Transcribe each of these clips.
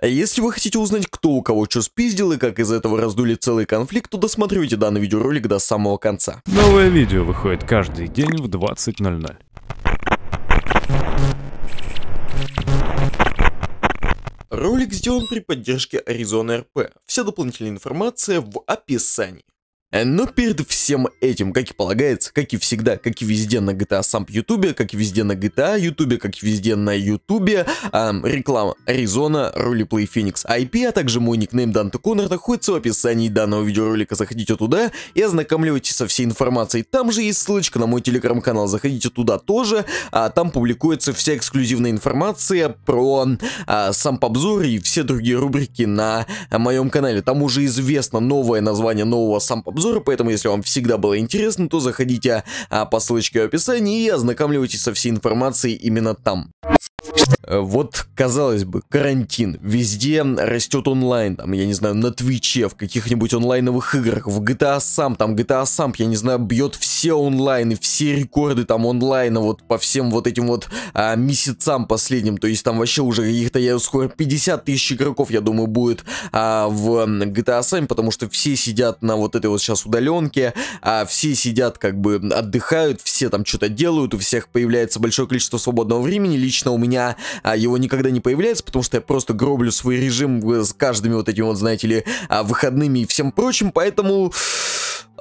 Если вы хотите узнать, кто у кого что спиздил и как из этого раздули целый конфликт, то досмотрите данный видеоролик до самого конца. Новое видео выходит каждый день в 20.00. Ролик сделан при поддержке Arizona RP. Вся дополнительная информация в описании. Э, но перед всем этим, как и полагается, как и всегда, как и везде на GTA Samp YouTube, как и везде на GTA YouTube, как и везде на YouTube, эм, реклама Arizona, Roleplay Phoenix IP, а также мой никнейм Данте Коннор находится в описании данного видеоролика. Заходите туда и ознакомляйтесь со всей информацией. Там же есть ссылочка на мой телеграм-канал, заходите туда тоже, а там публикуется вся эксклюзивная информация про а, сам обзор и все другие рубрики на моем канале. Там уже известно новое название нового сам обзора обзоры, поэтому если вам всегда было интересно, то заходите а, по ссылочке в описании и ознакомьтесь со всей информацией именно там. Э, вот, казалось бы, карантин, везде растет онлайн, там, я не знаю, на Твиче, в каких-нибудь онлайновых играх, в GTA сам, там GTA сам, я не знаю, бьет все онлайны, все рекорды там онлайна, вот по всем вот этим вот а, месяцам последним, то есть там вообще уже каких-то, я скоро 50 тысяч игроков, я думаю, будет а, в GTA сами, потому что все сидят на вот этой вот сейчас удаленке, а, все сидят как бы отдыхают, все там что-то делают, у всех появляется большое количество свободного времени, лично у меня меня а, его никогда не появляется, потому что я просто гроблю свой режим э, с каждыми вот этими вот, знаете ли, а, выходными и всем прочим, поэтому...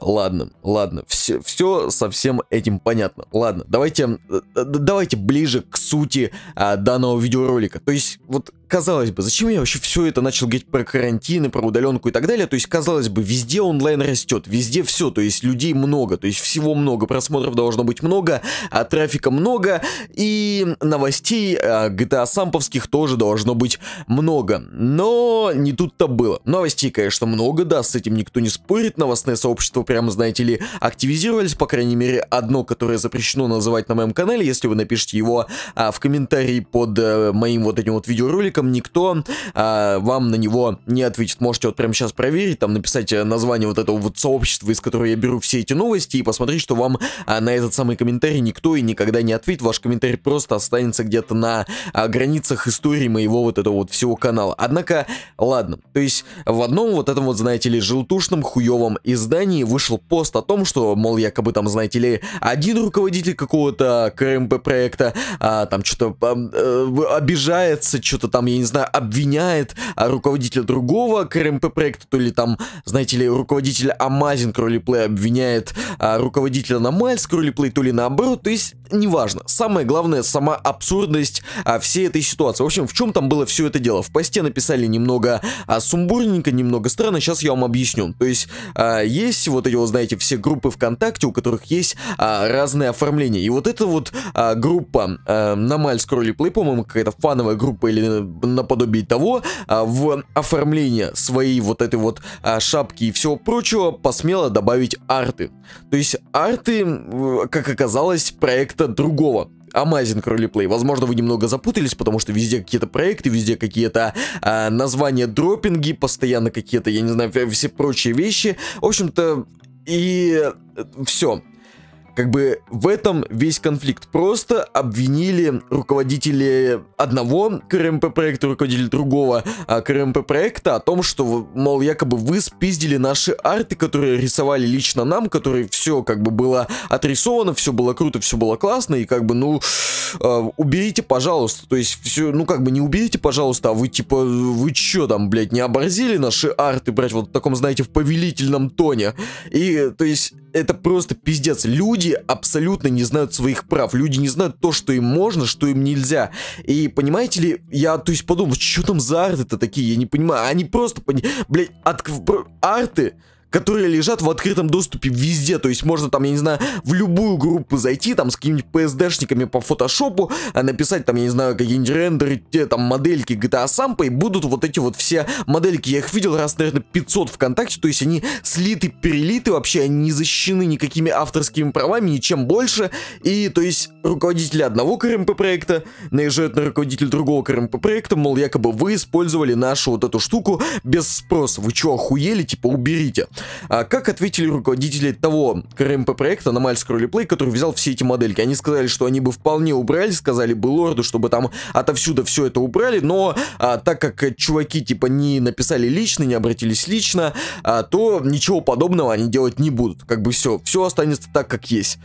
Ладно, ладно, все, все со всем этим понятно. Ладно, давайте, э, э, давайте ближе к сути а, данного видеоролика. То есть, вот казалось бы, зачем я вообще все это начал говорить про карантины, про удаленку и так далее? То есть, казалось бы, везде онлайн растет, везде все, то есть людей много, то есть всего много, просмотров должно быть много, а трафика много, и новостей а, GTA самповских тоже должно быть много. Но не тут-то было. Новостей, конечно, много, да, с этим никто не спорит, Новостное сообщество прямо, знаете ли, активизировались, по крайней мере, одно, которое запрещено называть на моем канале, если вы напишите его а, в комментарии под а, моим вот этим вот видеороликом, толком никто а, вам на него не ответит. Можете вот прямо сейчас проверить, там написать э, название вот этого вот сообщества, из которого я беру все эти новости, и посмотреть, что вам а, на этот самый комментарий никто и никогда не ответит. Ваш комментарий просто останется где-то на а, границах истории моего вот этого вот всего канала. Однако, ладно, то есть в одном вот этом вот, знаете ли, желтушном хуевом издании вышел пост о том, что, мол, якобы там, знаете ли, один руководитель какого-то КРМП проекта, а, там что-то а, обижается, что-то там я не знаю, обвиняет а руководителя другого КРМП проекта, то ли там, знаете ли, руководителя Amazing Roleplay обвиняет а руководителя на Miles Roleplay, то ли наоборот, то есть неважно. Самое главное, сама абсурдность а, всей этой ситуации. В общем, в чем там было все это дело? В посте написали немного а, сумбурненько, немного странно, сейчас я вам объясню. То есть, а, есть вот эти, вот, знаете, все группы ВКонтакте, у которых есть а, разные оформления. И вот эта вот а, группа а, на Мальск Роли Плей, по-моему, какая-то фановая группа или наподобие того, а, в оформление своей вот этой вот а, шапки и всего прочего посмела добавить арты. То есть, арты, как оказалось, проект каких другого Amazing Roleplay. Возможно, вы немного запутались, потому что везде какие-то проекты, везде какие-то э, названия дропинги, постоянно какие-то, я не знаю, все прочие вещи. В общем-то, и э, все. Как бы в этом весь конфликт. Просто обвинили руководители одного КРМП проекта, руководители другого а, КРМП проекта о том, что, мол, якобы вы спиздили наши арты, которые рисовали лично нам, которые все как бы было отрисовано, все было круто, все было классно, и как бы, ну, э, уберите, пожалуйста. То есть, все, ну, как бы не уберите, пожалуйста, а вы типа, вы че там, блядь, не оборзили наши арты, брать вот в таком, знаете, в повелительном тоне? И, то есть, это просто пиздец. Люди люди абсолютно не знают своих прав. Люди не знают то, что им можно, что им нельзя. И понимаете ли, я, то есть, подумал, что там за арты-то такие, я не понимаю. Они просто, пони... блядь, от... арты которые лежат в открытом доступе везде. То есть можно там, я не знаю, в любую группу зайти, там с какими-нибудь PSD-шниками по фотошопу, а, написать там, я не знаю, какие-нибудь рендеры, те там модельки GTA Sampa, и будут вот эти вот все модельки. Я их видел раз, наверное, 500 ВКонтакте, то есть они слиты, перелиты, вообще они не защищены никакими авторскими правами, ничем больше. И, то есть, руководители одного КРМП проекта наезжают на руководителя другого КРМП проекта, мол, якобы вы использовали нашу вот эту штуку без спроса. Вы чё, охуели? Типа, уберите. А как ответили руководители того КРМП проекта на Мальского Ролеплей, который взял все эти модельки? Они сказали, что они бы вполне убрали, сказали бы лорду, чтобы там отовсюду все это убрали, но а, так как чуваки типа не написали лично, не обратились лично, а, то ничего подобного они делать не будут. Как бы все, все останется так, как есть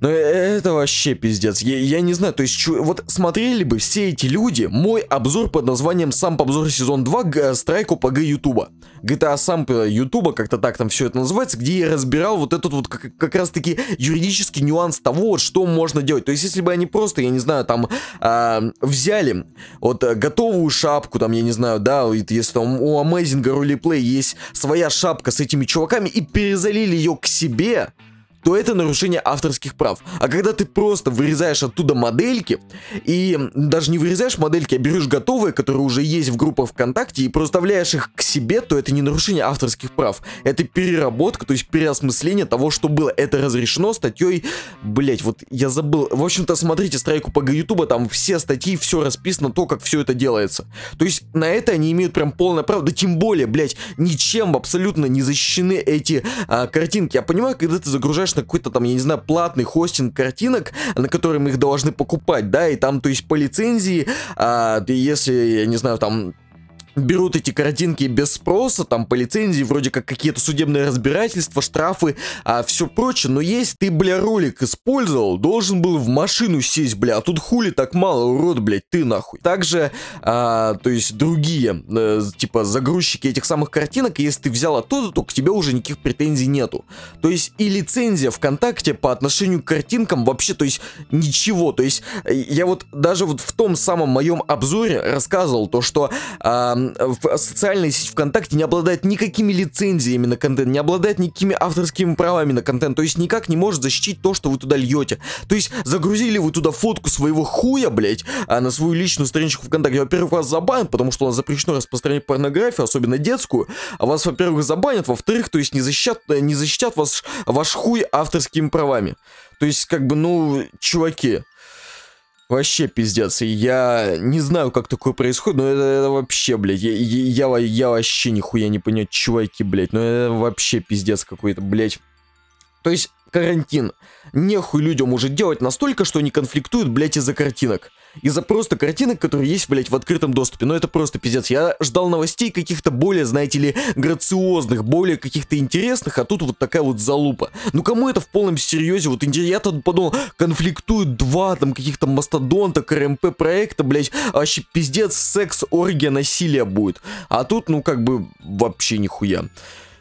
но ну, э, это вообще пиздец. Я, я не знаю, то есть, чу... вот смотрели бы все эти люди мой обзор под названием «Сам обзор сезон 2 г... Э, страйк Ютуба». GTA а сам э, Ютуба, как-то так там все это называется, где я разбирал вот этот вот как, как раз-таки юридический нюанс того, вот, что можно делать. То есть, если бы они просто, я не знаю, там э, взяли вот готовую шапку, там, я не знаю, да, если там у Amazing Roleplay есть своя шапка с этими чуваками и перезалили ее к себе, то это нарушение авторских прав. А когда ты просто вырезаешь оттуда модельки, и даже не вырезаешь модельки, а берешь готовые, которые уже есть в группах ВКонтакте, и проставляешь их к себе, то это не нарушение авторских прав. Это переработка, то есть переосмысление того, что было. Это разрешено статьей, блять, вот я забыл. В общем-то, смотрите страйку по Ютуба, там все статьи, все расписано, то, как все это делается. То есть на это они имеют прям полное право, да тем более, блять, ничем абсолютно не защищены эти а, картинки. Я понимаю, когда ты загружаешь конечно, какой-то там, я не знаю, платный хостинг картинок, на котором их должны покупать, да, и там, то есть, по лицензии, а, если, я не знаю, там, берут эти картинки без спроса, там по лицензии вроде как какие-то судебные разбирательства, штрафы, а все прочее, но есть ты, бля, ролик использовал, должен был в машину сесть, бля, а тут хули так мало, урод, блядь, ты нахуй. Также, а, то есть другие, э, типа, загрузчики этих самых картинок, если ты взял оттуда, то к тебе уже никаких претензий нету. То есть и лицензия ВКонтакте по отношению к картинкам вообще, то есть ничего, то есть э, я вот даже вот в том самом моем обзоре рассказывал то, что... Э, в социальная сеть ВКонтакте не обладает никакими лицензиями на контент, не обладает никакими авторскими правами на контент, то есть никак не может защитить то, что вы туда льете. То есть загрузили вы туда фотку своего хуя, блядь, а на свою личную страничку ВКонтакте, во-первых, вас забанят, потому что у нас запрещено распространять порнографию, особенно детскую, а вас, во-первых, забанят, во-вторых, то есть не защитят, не защитят вас, ваш хуй авторскими правами. То есть, как бы, ну, чуваки, Вообще пиздец. Я не знаю, как такое происходит, но это, это вообще, блядь, я, я, я, я вообще нихуя не понять, чуваки, блядь, ну это вообще пиздец какой-то, блядь. То есть, карантин. Нехуй людям уже делать настолько, что они конфликтуют, блядь, из-за картинок. Из-за просто картинок, которые есть, блядь, в открытом доступе. Но ну, это просто пиздец. Я ждал новостей каких-то более, знаете ли, грациозных, более каких-то интересных, а тут вот такая вот залупа. Ну кому это в полном серьезе? Вот я тут подумал, конфликтуют два там каких-то мастодонта, КРМП проекта, блядь, вообще пиздец, секс, оргия, насилие будет. А тут, ну как бы, вообще нихуя.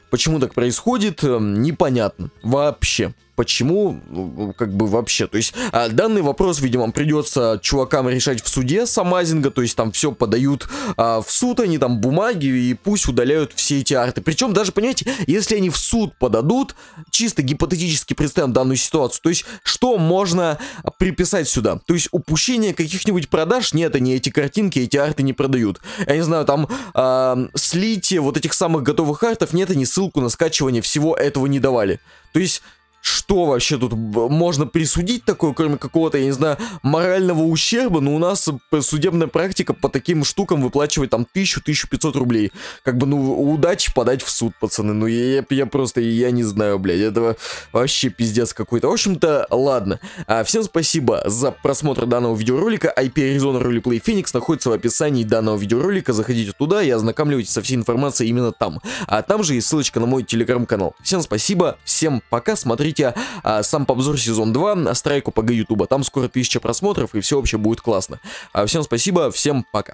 Почему так происходит, эм, непонятно вообще почему, ну, ну, как бы вообще, то есть а, данный вопрос, видимо, придется чувакам решать в суде Самазинга, то есть там все подают а, в суд, они там бумаги и пусть удаляют все эти арты. Причем даже, понимаете, если они в суд подадут, чисто гипотетически представим данную ситуацию, то есть что можно приписать сюда? То есть упущение каких-нибудь продаж, нет, они эти картинки, эти арты не продают. Я не знаю, там а, слитие вот этих самых готовых артов, нет, они ссылку на скачивание всего этого не давали. То есть что вообще тут можно присудить такое, кроме какого-то, я не знаю, морального ущерба, но у нас судебная практика по таким штукам выплачивает там 1000-1500 рублей. Как бы, ну, удачи подать в суд, пацаны. Ну, я, я просто, я не знаю, блядь, этого вообще пиздец какой-то. В общем-то, ладно. А, всем спасибо за просмотр данного видеоролика. IP Arizona Roleplay Phoenix находится в описании данного видеоролика. Заходите туда и ознакомьтесь со всей информацией именно там. А там же есть ссылочка на мой телеграм-канал. Всем спасибо, всем пока, смотрите посмотрите а, сам обзор сезон 2 Страйку ПГ Ютуба. Там скоро 1000 просмотров и все вообще будет классно. А, всем спасибо, всем пока.